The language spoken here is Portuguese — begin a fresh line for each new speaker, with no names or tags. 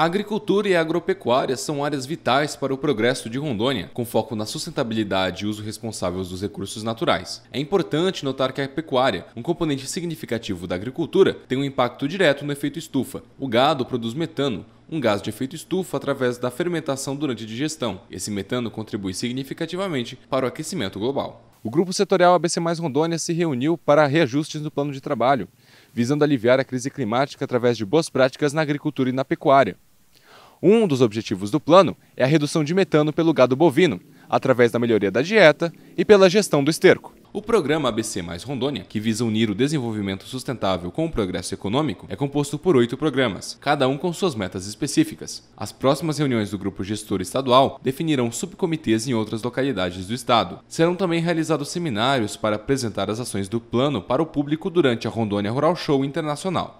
A agricultura e a agropecuária são áreas vitais para o progresso de Rondônia, com foco na sustentabilidade e uso responsável dos recursos naturais. É importante notar que a pecuária, um componente significativo da agricultura, tem um impacto direto no efeito estufa. O gado produz metano, um gás de efeito estufa através da fermentação durante a digestão. Esse metano contribui significativamente para o aquecimento global. O grupo setorial ABC Mais Rondônia se reuniu para reajustes no plano de trabalho, visando aliviar a crise climática através de boas práticas na agricultura e na pecuária. Um dos objetivos do plano é a redução de metano pelo gado bovino, através da melhoria da dieta e pela gestão do esterco. O programa ABC Mais Rondônia, que visa unir o desenvolvimento sustentável com o progresso econômico, é composto por oito programas, cada um com suas metas específicas. As próximas reuniões do grupo gestor estadual definirão subcomitês em outras localidades do estado. Serão também realizados seminários para apresentar as ações do plano para o público durante a Rondônia Rural Show Internacional.